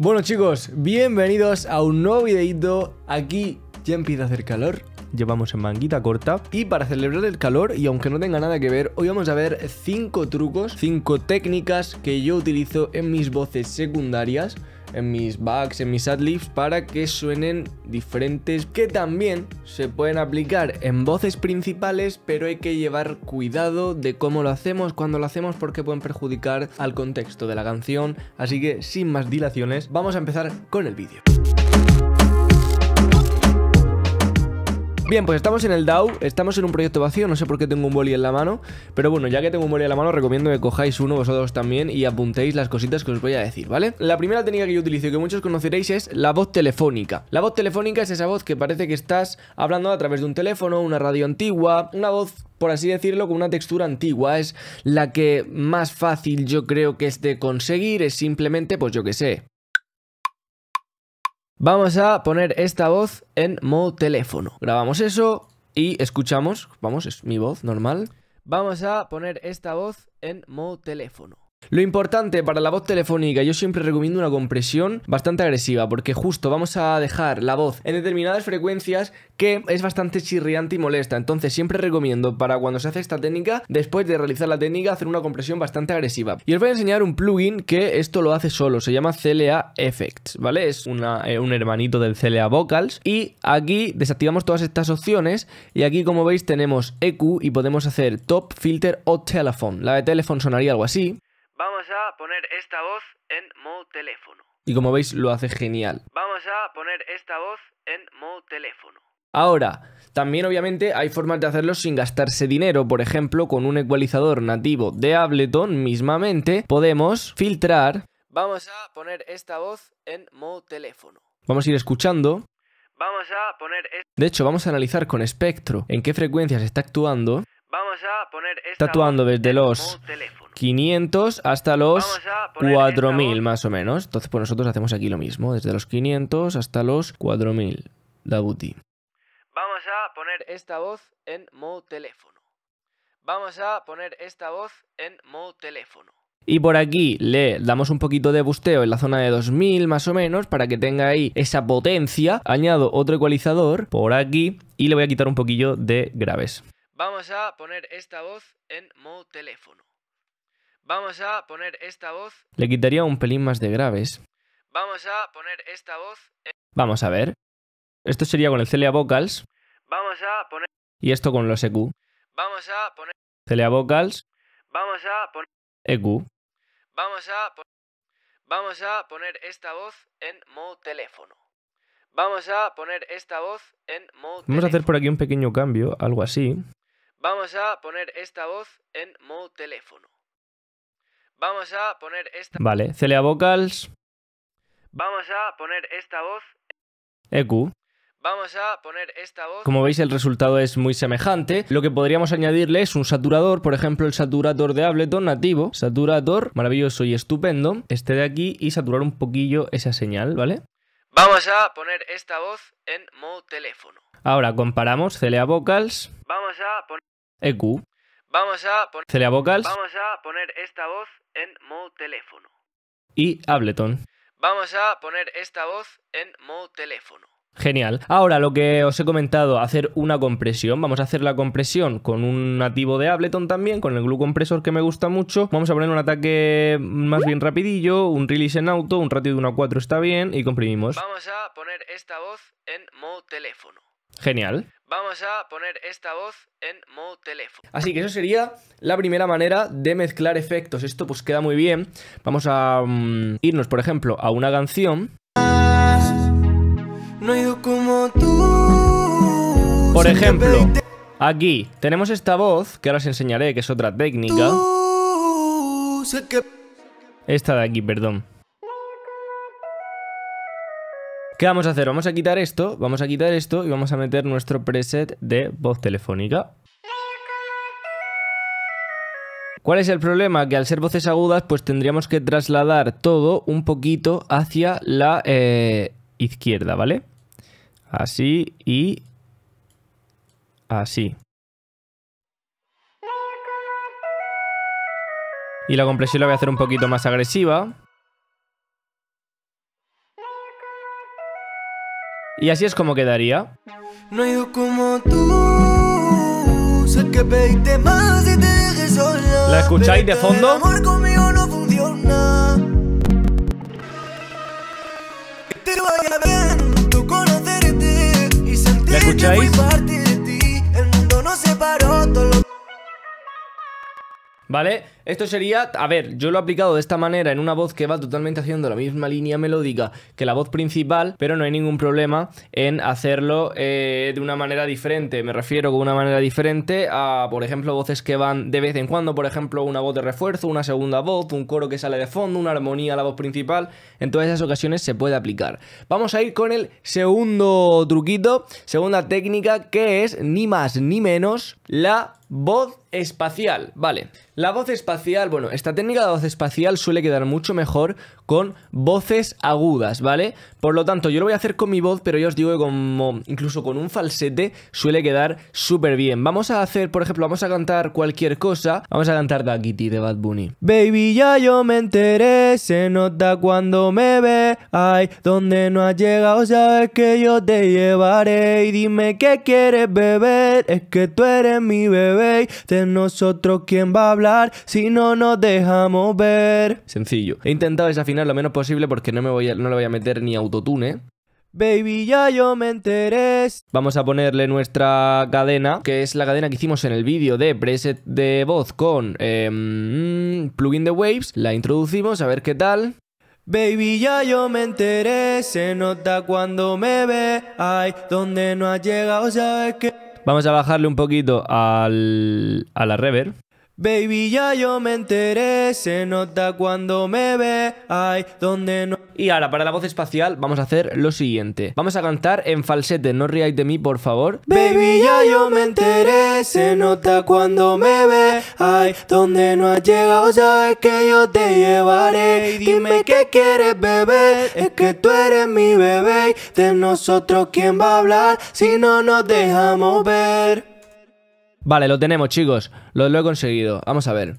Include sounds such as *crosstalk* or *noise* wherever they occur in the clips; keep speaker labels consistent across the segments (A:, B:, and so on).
A: Bueno chicos, bienvenidos a un nuevo videito. Aquí ya empieza a hacer calor. Llevamos en manguita corta. Y para celebrar el calor, y aunque no tenga nada que ver, hoy vamos a ver 5 trucos, 5 técnicas que yo utilizo en mis voces secundarias en mis bugs, en mis adlibs, para que suenen diferentes, que también se pueden aplicar en voces principales, pero hay que llevar cuidado de cómo lo hacemos, cuando lo hacemos, porque pueden perjudicar al contexto de la canción. Así que sin más dilaciones, vamos a empezar con el vídeo. Bien, pues estamos en el DAO, estamos en un proyecto vacío, no sé por qué tengo un boli en la mano, pero bueno, ya que tengo un boli en la mano, recomiendo que cojáis uno vosotros también y apuntéis las cositas que os voy a decir, ¿vale? La primera técnica que yo utilizo y que muchos conoceréis es la voz telefónica. La voz telefónica es esa voz que parece que estás hablando a través de un teléfono, una radio antigua, una voz por así decirlo, con una textura antigua. Es la que más fácil yo creo que es de conseguir. Es simplemente, pues yo que sé, Vamos a poner esta voz en modo teléfono. Grabamos eso y escuchamos. Vamos, es mi voz normal. Vamos a poner esta voz en modo teléfono. Lo importante para la voz telefónica, yo siempre recomiendo una compresión bastante agresiva, porque justo vamos a dejar la voz en determinadas frecuencias que es bastante chirriante y molesta. Entonces siempre recomiendo para cuando se hace esta técnica, después de realizar la técnica, hacer una compresión bastante agresiva. Y os voy a enseñar un plugin que esto lo hace solo, se llama CLA Effects, ¿vale? Es eh, un hermanito del CLA Vocals. Y aquí desactivamos todas estas opciones y aquí como veis tenemos EQ y podemos hacer Top, Filter o Telephone. La de Telephone sonaría algo así. Vamos a poner esta voz en modo teléfono. Y como veis, lo hace genial. Vamos a poner esta voz en modo teléfono. Ahora, también obviamente hay formas de hacerlo sin gastarse dinero, por ejemplo, con un ecualizador nativo de Ableton mismamente podemos filtrar. Vamos a poner esta voz en modo teléfono. Vamos a ir escuchando. Vamos a poner De hecho, vamos a analizar con espectro en qué frecuencias está actuando. Vamos a poner esta Está actuando desde los 500 hasta los 4000 más o menos. Entonces, pues nosotros hacemos aquí lo mismo, desde los 500 hasta los 4000. La Vamos a poner esta voz en modo teléfono. Vamos a poner esta voz en modo teléfono. Y por aquí le damos un poquito de busteo en la zona de 2000 más o menos para que tenga ahí esa potencia. Añado otro ecualizador por aquí y le voy a quitar un poquillo de graves. Vamos a poner esta voz en modo teléfono. Vamos a poner esta voz. Le quitaría un pelín más de graves. Vamos a poner esta voz. Vamos a ver. Esto sería con el Celia Vocals. Vamos a poner. Y esto con los EQ. Vamos a poner. Celia Vocals. Vamos a poner. EQ. Vamos a poner. Vamos a poner esta voz en modo teléfono. Vamos a poner esta voz en modo. Vamos a hacer por aquí un pequeño cambio, algo así. Vamos a poner esta voz en modo teléfono. Vamos a poner esta. Vale, celea Vocals. Vamos a poner esta voz. EQ. Vamos a poner esta voz. Como veis, el resultado es muy semejante. Lo que podríamos añadirle es un saturador, por ejemplo, el saturador de Ableton nativo. Saturador, maravilloso y estupendo. Este de aquí y saturar un poquillo esa señal, ¿vale? Vamos a poner esta voz en modo teléfono. Ahora comparamos celea Vocals. Vamos a poner. EQ. Vamos a, poner, Vocals. Vamos a poner esta voz en modo teléfono. Y Ableton. Vamos a
B: poner esta voz en modo teléfono.
A: Genial. Ahora lo que os he comentado, hacer una compresión. Vamos a hacer la compresión con un nativo de Ableton también, con el glue compresor que me gusta mucho. Vamos a poner un ataque más bien rapidillo, un release en auto, un ratio de 1 a 4 está bien y comprimimos. Vamos a poner esta voz en modo teléfono. Genial. Vamos a poner esta voz en modo teléfono. Así que eso sería la primera manera de mezclar efectos. Esto pues queda muy bien. Vamos a mm, irnos, por ejemplo, a una canción. Por ejemplo, aquí tenemos esta voz, que ahora os enseñaré, que es otra técnica. Esta de aquí, perdón. ¿Qué vamos a hacer? Vamos a quitar esto, vamos a quitar esto y vamos a meter nuestro preset de voz telefónica. ¿Cuál es el problema? Que al ser voces agudas, pues tendríamos que trasladar todo un poquito hacia la eh, izquierda, ¿vale? Así y así. Y la compresión la voy a hacer un poquito más agresiva. Y así es como quedaría.
B: No he como tú, sé que pediste más y te dejé sola. ¿La escucháis de fondo? El amor conmigo no funciona. Que te vaya bien, tú conocerte y ¿La escucháis? Muy parte
A: ¿Vale? Esto sería, a ver, yo lo he aplicado de esta manera en una voz que va totalmente haciendo la misma línea melódica que la voz principal, pero no hay ningún problema en hacerlo eh, de una manera diferente. Me refiero con una manera diferente a, por ejemplo, voces que van de vez en cuando, por ejemplo, una voz de refuerzo, una segunda voz, un coro que sale de fondo, una armonía a la voz principal. En todas esas ocasiones se puede aplicar. Vamos a ir con el segundo truquito, segunda técnica, que es ni más ni menos la Voz espacial, vale. La voz espacial, bueno, esta técnica de voz espacial suele quedar mucho mejor con voces agudas, ¿vale? Por lo tanto, yo lo voy a hacer con mi voz, pero yo os digo que como, incluso con un falsete suele quedar súper bien. Vamos a hacer, por ejemplo, vamos a cantar cualquier cosa. Vamos a cantar Da Kitty de Bad Bunny.
B: Baby, ya yo me enteré, se nota cuando me ve. Ay, donde no has llegado, sabes que yo te llevaré. Y dime qué quieres beber, es que tú eres mi bebé. De nosotros, ¿quién va a hablar si no nos dejamos ver?
A: Sencillo. He intentado desafinar lo menos posible porque no, me voy a, no le voy a meter ni autotune. Baby,
B: ya yo me enteré.
A: Vamos a ponerle nuestra cadena, que es la cadena que hicimos en el vídeo de preset de voz con em,
B: plugin de Waves. La introducimos, a ver qué tal. Baby, ya yo me enteré, se nota cuando me ve, ay, donde no has llegado, sabes que...
A: Vamos a bajarle un poquito al, a la rever
B: Baby, ya yo me enteré, se nota cuando me ve, ay, donde no... Y ahora, para la voz
A: espacial, vamos a hacer lo siguiente. Vamos a cantar en falsete, no ríais de mí, por favor.
B: Baby, ya yo me enteré, se nota cuando me ve, ay, donde no has llegado, sabes que yo te llevaré. dime qué quieres, bebé, es que tú eres mi bebé, de nosotros quién va a hablar si no nos dejamos ver.
A: Vale, lo tenemos, chicos. Lo, he conseguido. Vamos a ver.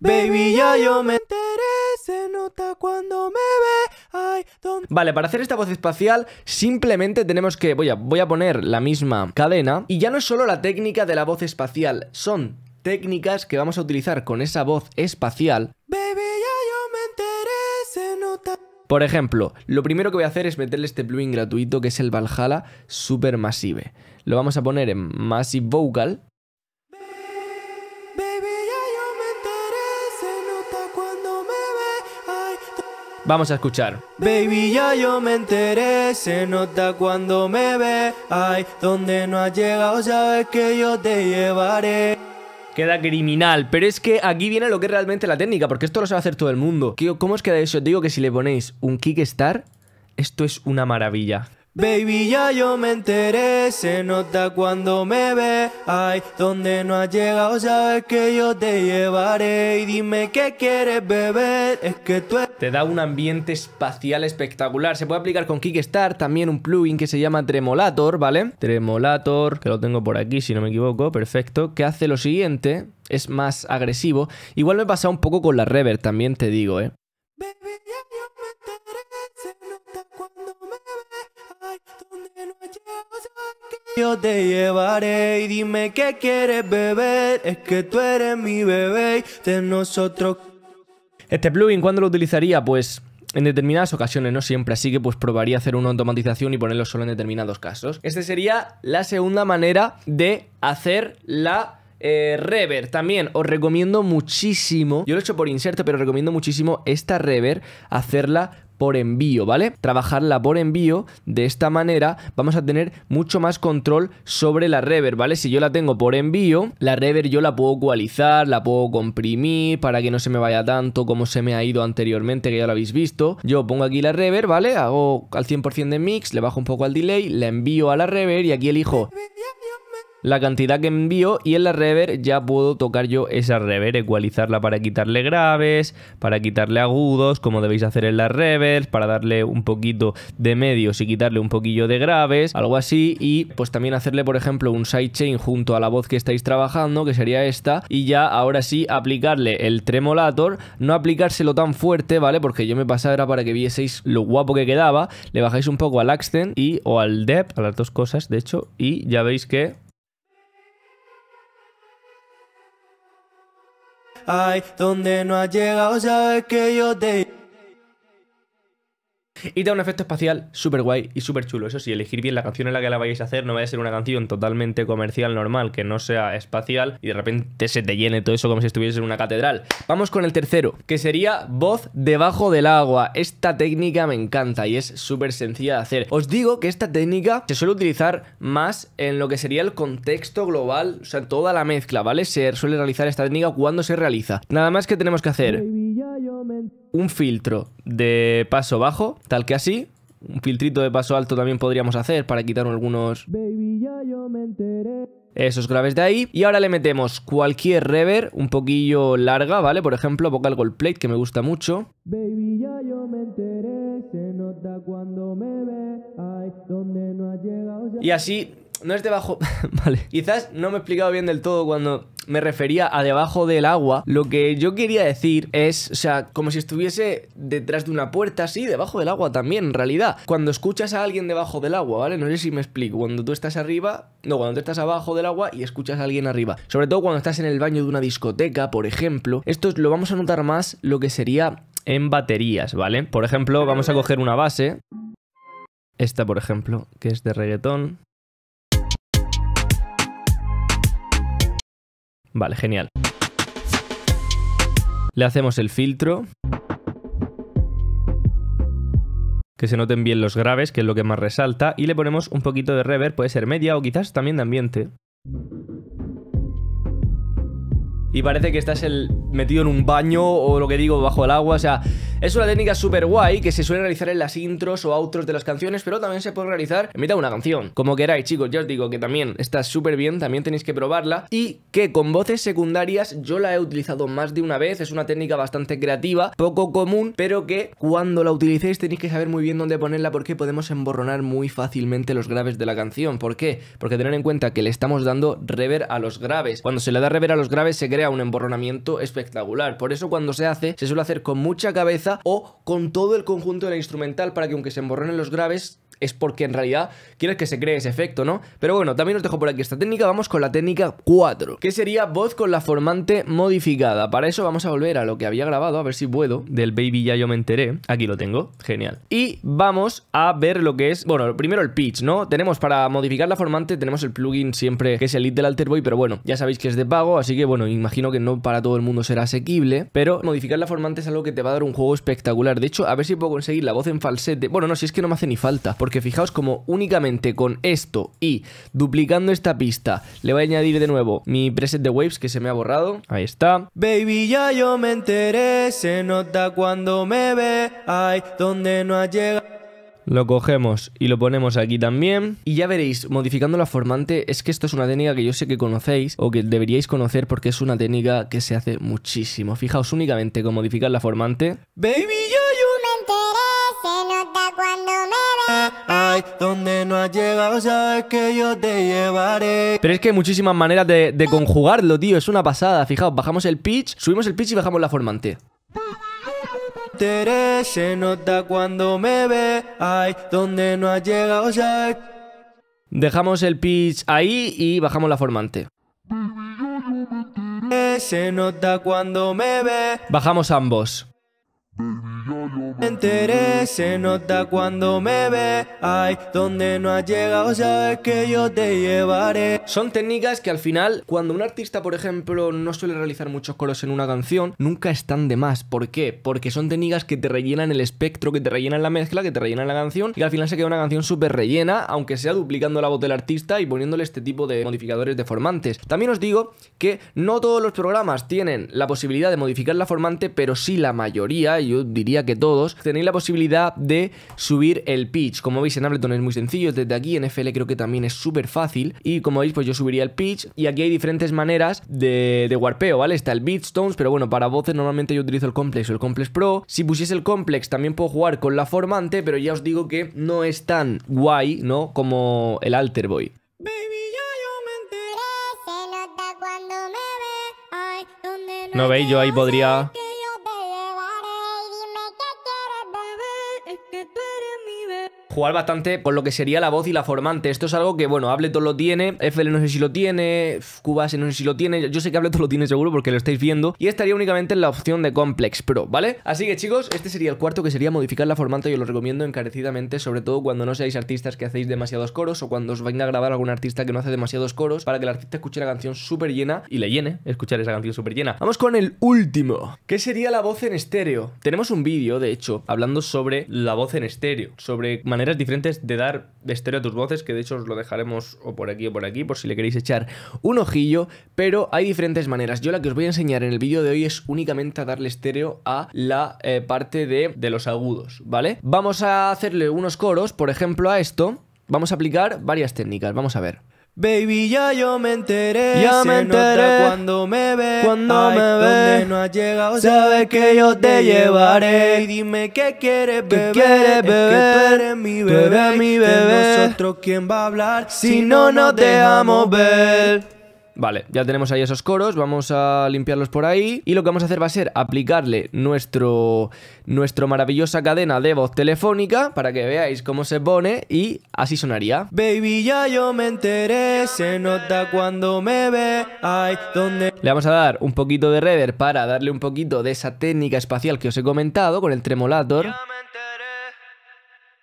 A: Baby, ya yo me enteré, se nota cuando me ve. Vale, para hacer esta voz espacial simplemente tenemos que... Voy a, voy a poner la misma cadena. Y ya no es solo la técnica de la voz espacial, son técnicas que vamos a utilizar con esa voz espacial. Baby, ya yo me enteré, se nota... Por ejemplo, lo primero que voy a hacer es meterle este plugin gratuito que es el Valhalla Super Massive. Lo vamos a poner en Massive Vocal. Vamos a escuchar.
B: Baby, yo me enteré, se nota cuando me ve. donde no llegado, que yo te llevaré. Queda criminal, pero es que aquí viene lo
A: que es realmente la técnica, porque esto lo sabe hacer todo el mundo. ¿Cómo os queda eso? digo que si le ponéis un Kickstar, esto es una maravilla.
B: Baby, ya yo me enteré, se nota cuando me ve. Ay, donde no has llegado, sabes que yo te llevaré. Y dime qué quieres beber, es que tú. Te da un ambiente espacial espectacular.
A: Se puede aplicar con Kickstarter también un plugin que se llama Tremolator, ¿vale? Tremolator, que lo tengo por aquí si no me equivoco, perfecto. Que hace lo siguiente, es más agresivo. Igual me pasa un poco con la reverb, también te digo, ¿eh?
B: Yo te llevaré y dime qué quieres beber. Es que tú eres mi bebé y de
A: nosotros. Este plugin, ¿cuándo lo utilizaría? Pues en determinadas ocasiones, no siempre, así que pues probaría hacer una automatización y ponerlo solo en determinados casos. Esta sería la segunda manera de hacer la eh, rever también os recomiendo muchísimo. Yo lo he hecho por inserto pero recomiendo muchísimo esta rever hacerla por envío, ¿vale? Trabajarla por envío, de esta manera vamos a tener mucho más control sobre la rever, ¿vale? Si yo la tengo por envío, la rever yo la puedo ecualizar, la puedo comprimir para que no se me vaya tanto como se me ha ido anteriormente, que ya lo habéis visto. Yo pongo aquí la rever, ¿vale? Hago al 100% de mix, le bajo un poco al delay, la envío a la rever y aquí elijo la cantidad que envío y en la reverb ya puedo tocar yo esa reverb, ecualizarla para quitarle graves, para quitarle agudos, como debéis hacer en las reverbs, para darle un poquito de medios y quitarle un poquillo de graves, algo así, y pues también hacerle por ejemplo un sidechain junto a la voz que estáis trabajando, que sería esta, y ya ahora sí aplicarle el tremolator, no aplicárselo tan fuerte, ¿vale? Porque yo me pasaba era para que vieseis lo guapo que quedaba, le bajáis un poco al accent y o al depth, a las dos cosas de hecho, y ya veis que
B: Ay, donde no ha llegado, sabes que yo te... Y da un
A: efecto espacial súper guay y súper chulo. Eso sí, elegir bien la canción en la que la vais a hacer. No vaya a ser una canción totalmente comercial normal, que no sea espacial y de repente se te llene todo eso como si estuvieses en una catedral. Vamos con el tercero, que sería voz debajo del agua. Esta técnica me encanta y es súper sencilla de hacer. Os digo que esta técnica se suele utilizar más en lo que sería el contexto global, o sea, toda la mezcla, ¿vale? Se suele realizar esta técnica cuando se realiza. Nada más que tenemos que hacer un filtro de paso bajo, tal que así. Un filtrito de paso alto también podríamos hacer para quitar algunos... Esos graves de ahí. Y ahora le metemos cualquier rever un poquillo larga, ¿vale? Por ejemplo, vocal gold plate, que me gusta mucho.
B: cuando Y
A: así, no es de bajo... *laughs* vale. Quizás no me he explicado bien del todo cuando me refería a debajo del agua, lo que yo quería decir es, o sea, como si estuviese detrás de una puerta, sí, debajo del agua también, en realidad. Cuando escuchas a alguien debajo del agua, ¿vale? No sé si me explico. Cuando tú estás arriba, no, cuando tú estás abajo del agua y escuchas a alguien arriba. Sobre todo cuando estás en el baño de una discoteca, por ejemplo. Esto lo vamos a notar más lo que sería en baterías, ¿vale? Por ejemplo, vamos a coger una base. Esta, por ejemplo, que es de reggaetón. Vale, genial. Le hacemos el filtro. Que se noten bien los graves, que es lo que más resalta. Y le ponemos un poquito de reverb, puede ser media o quizás también de ambiente y parece que estás el, metido en un baño o lo que digo, bajo el agua. O sea, es una técnica súper guay que se suele realizar en las intros o outros de las canciones, pero también se puede realizar en mitad de una canción. Como queráis, chicos, ya os digo que también está súper bien, también tenéis que probarla. Y que con voces secundarias yo la he utilizado más de una vez, es una técnica bastante creativa, poco común, pero que cuando la utilicéis tenéis que saber muy bien dónde ponerla porque podemos emborronar muy fácilmente los graves de la canción. ¿Por qué? Porque tener en cuenta que le estamos dando rever a los graves. Cuando se le da rever a los graves se crea un emborronamiento espectacular. Por eso cuando se hace, se suele hacer con mucha cabeza o con todo el conjunto de la instrumental para que aunque se emborronen los graves, es porque en realidad quieres que se cree ese efecto, ¿no? Pero bueno, también os dejo por aquí esta técnica, vamos con la técnica 4, que sería voz con la formante modificada. Para eso vamos a volver a lo que había grabado, a ver si puedo, del Baby ya yo me enteré, aquí lo tengo, genial. Y vamos a ver lo que es, bueno, primero el pitch, ¿no? Tenemos para modificar la formante, tenemos el plugin siempre que es el lead del Alterboy, pero bueno, ya sabéis que es de pago, así que bueno, imagino que no para todo el mundo será asequible, pero modificar la formante es algo que te va a dar un juego espectacular. De hecho, a ver si puedo conseguir la voz en falsete. Bueno, no, si es que no me hace ni falta, porque fijaos como únicamente con esto y duplicando esta pista, le voy a añadir de nuevo mi preset de waves que se me ha borrado, ahí está.
B: Baby, ya yo me enteré, se nota cuando me ve, hay donde no ha llegado.
A: Lo cogemos y lo ponemos aquí también. Y ya veréis, modificando la formante, es que esto es una técnica que yo sé que conocéis o que deberíais conocer porque es una técnica que se hace muchísimo. Fijaos únicamente con modificar la formante. Baby, Pero es que hay muchísimas maneras de, conjugarlo, tío. Es una pasada. Fijaos, bajamos el pitch, subimos el pitch y bajamos la formante Dejamos el pitch
B: ahí y
A: bajamos la formante. Bajamos ambos.
B: Me enteré, se nota cuando me ve. Ay, donde no has llegado, sabes que yo te llevaré. Son
A: técnicas que al final, cuando un artista, por ejemplo, no suele realizar muchos coros en una canción, nunca están de más. ¿Por qué? Porque son técnicas que te rellenan el espectro, que te rellenan la mezcla, que te rellenan la canción y al final se queda una canción súper rellena, aunque sea duplicando la voz del artista y poniéndole este tipo de modificadores deformantes. También os digo que no todos los programas tienen la posibilidad de modificar la formante, pero sí la mayoría, yo diría que todos, tenéis la posibilidad de subir el pitch. Como veis en Ableton es muy sencillo, desde aquí en FL creo que también es súper fácil. Y como veis, pues yo subiría el pitch. Y aquí hay diferentes maneras de, de warpeo, ¿vale? Está el Beatstones, pero bueno, para voces normalmente yo utilizo el Complex o el Complex Pro. Si pusiese el Complex también puedo jugar con la formante, pero ya os digo que no es tan guay, ¿no? Como el Alter Boy. No veis, yo ahí podría... jugar bastante con lo que sería la voz y la formante. Esto es algo que, bueno, Ableton lo tiene, FL no sé si lo tiene, Cubase no sé si lo tiene. Yo sé que Ableton lo tiene seguro porque lo estáis viendo. Y estaría únicamente en la opción de Complex Pro, ¿vale? Así que, chicos, este sería el cuarto que sería modificar la formante. Yo lo recomiendo encarecidamente, sobre todo cuando no seáis artistas que hacéis demasiados coros o cuando os venga a grabar algún artista que no hace demasiados coros para que el artista escuche la canción súper llena y le llene escuchar esa canción súper llena. Vamos con el último, que sería la voz en estéreo. Tenemos un vídeo, de hecho, hablando sobre la voz en estéreo, sobre manera diferentes de dar estéreo a tus voces, que de hecho os lo dejaremos o por aquí o por aquí, por si le queréis echar un ojillo, pero hay diferentes maneras. Yo la que os voy a enseñar en el vídeo de hoy es únicamente a darle estéreo a la eh, parte de, de los agudos, ¿vale? Vamos a hacerle unos coros, por ejemplo, a esto. Vamos a aplicar varias técnicas, vamos a ver.
B: Baby, ya yo me enteré. Ya se me enteré. cuando me ve. Cuando me ve. Donde no has llegado. Sabes que yo te llevaré. Y dime qué quieres, bebé. ¿Qué que tú eres mi bebé. mi bebé. nosotros, ¿quién va a hablar? Si, no, no, nos dejamos
A: ver. Vale, ya tenemos ahí esos coros, vamos a limpiarlos por ahí. Y lo que vamos a hacer va a ser aplicarle nuestro, maravillosa cadena de voz telefónica para que veáis cómo se pone y así sonaría.
B: Baby, ya yo me enteré, se nota
A: cuando me ve, ay, Le vamos a dar un poquito de reverb para darle un poquito de esa técnica espacial que os he comentado con el tremolator.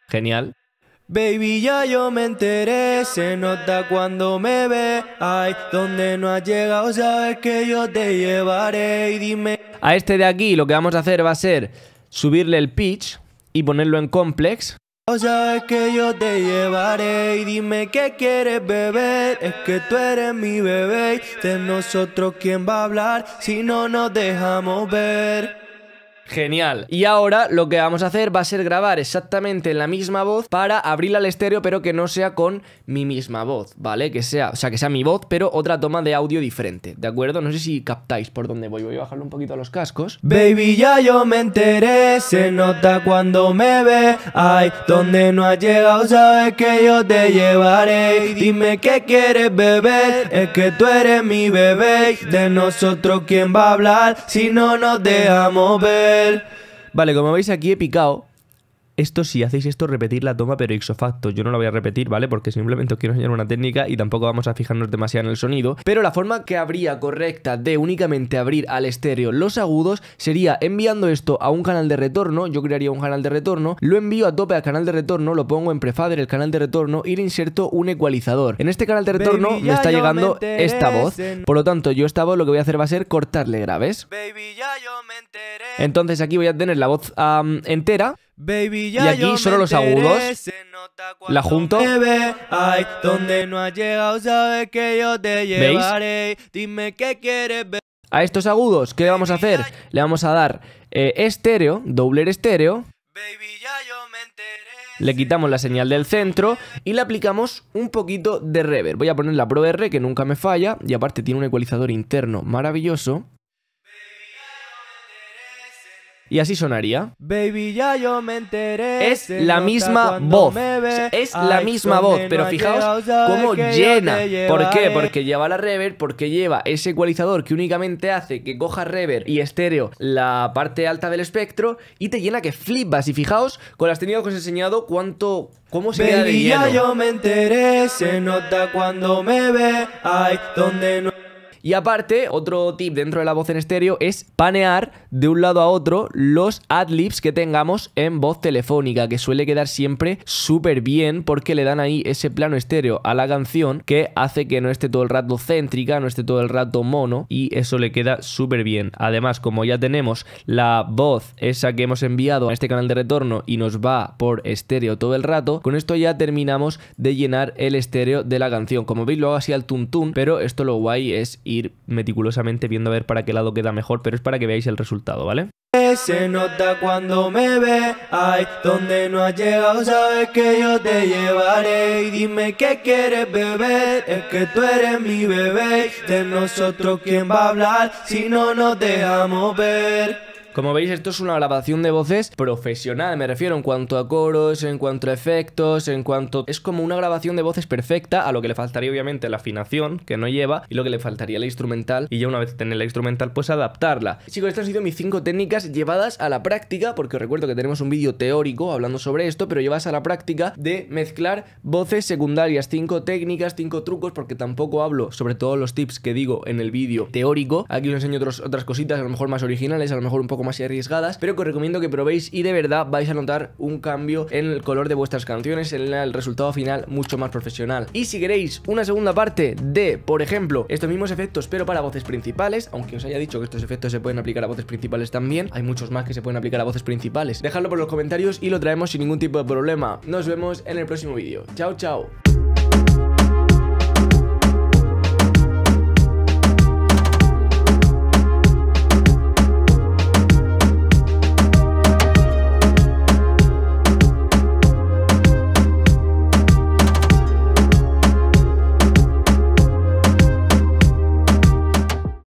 A: Genial.
B: Baby, ya yo me enteré, se nota cuando me ve. Ay, donde no ha llegado, sabes que yo te llevaré y dime.
A: A este de aquí lo que vamos a hacer va a ser subirle el pitch y ponerlo en complex.
B: O sabes que yo te llevaré y dime qué quieres beber. Es que tú eres mi bebé. De nosotros, ¿quién va a hablar si no nos dejamos
A: ver? Genial. Y ahora lo que vamos a hacer va a ser grabar exactamente la misma voz para abrirla al estéreo, pero que no sea con mi misma voz, ¿vale? Que sea, o sea, que sea mi voz, pero otra toma de audio diferente, ¿de acuerdo? No sé si captáis por dónde voy. Voy a bajarle un poquito a los cascos.
B: Baby, ya yo me enteré, se nota cuando me ve. Ay, donde no has llegado, sabes que yo te llevaré. Dime qué quieres beber, es que tú eres mi bebé. De nosotros, ¿quién va a hablar si no nos dejamos ver? Vale, como veis aquí he picado
A: esto si hacéis esto, repetir la toma, pero facto Yo no la voy a repetir, ¿vale? Porque simplemente os quiero enseñar una técnica y tampoco vamos a fijarnos demasiado en el sonido. Pero la forma que habría correcta de únicamente abrir al estéreo los agudos sería enviando esto a un canal de retorno. Yo crearía un canal de retorno, lo envío a tope al canal de retorno, lo pongo en prefader el canal de retorno y le inserto un ecualizador. En este canal de retorno me está llegando esta voz. Por lo tanto, yo esta voz lo que voy a hacer va a ser cortarle graves. Entonces aquí voy a tener la voz entera
B: y aquí solo los agudos. La junto. ¿Veis?
A: A estos agudos, ¿qué le vamos a hacer? Le vamos a dar eh, estéreo, doble estéreo. le quitamos la señal del centro y le aplicamos un poquito de reverb. Voy a poner la Pro R que nunca me falla y aparte tiene un ecualizador interno maravilloso. Y así sonaría.
B: Baby, ya yo me enteré. Es la misma voz. es la misma voz, pero fijaos cómo llena. ¿Por qué? Porque
A: lleva la reverb, porque lleva ese ecualizador que únicamente hace que coja reverb y estéreo la parte alta del espectro y te llena que flipas. Y fijaos con las técnicas que os he enseñado cuánto ¿Cómo se Baby, ya yo
B: me enteré, se nota cuando me ve,
A: hay donde no... Y aparte, otro tip dentro de la voz en estéreo es panear de un lado a otro los adlibs que tengamos en voz telefónica, que suele quedar siempre súper bien porque le dan ahí ese plano estéreo a la canción que hace que no esté todo el rato céntrica, no esté todo el rato mono y eso le queda súper bien. Además, como ya tenemos la voz esa que hemos enviado a este canal de retorno y nos va por estéreo todo el rato, con esto ya terminamos de llenar el estéreo de la canción. Como veis, lo hago así al tuntún, pero esto lo guay es ir meticulosamente viendo a ver para qué lado queda mejor, pero es para que veáis el resultado, ¿vale?
B: Se nota cuando me ve, ay, donde no ha llegado sabes que yo te llevaré y dime qué quieres beber, es que tú eres mi bebé, de nosotros quién va a hablar si no nos dejamos ver.
A: Como veis, esto es una grabación de voces profesional, me refiero en cuanto a coros, en cuanto a efectos, en cuanto... Es como una grabación de voces perfecta, a lo que le faltaría obviamente la afinación, que no lleva, y lo que le faltaría la instrumental, y ya una vez tener la instrumental, pues adaptarla. Chicos, estas han sido mis 5 técnicas llevadas a la práctica, porque recuerdo que tenemos un vídeo teórico hablando sobre esto, pero llevas a la práctica de mezclar voces secundarias, 5 técnicas, 5 trucos, porque tampoco hablo sobre todos los tips que digo en el vídeo teórico, aquí os enseño otras cositas, a lo mejor más originales, a lo mejor un poco más arriesgadas, pero que os recomiendo que probéis y de verdad vais a notar un cambio en el color de vuestras canciones, en el resultado final mucho más profesional. Y si queréis una segunda parte de, por ejemplo, estos mismos efectos, pero para voces principales, aunque os haya dicho que estos efectos se pueden aplicar a voces principales también, hay muchos más que se pueden aplicar a voces principales. Dejadlo por los comentarios y lo traemos sin ningún tipo de problema. Nos vemos en el próximo vídeo. Chao, chao.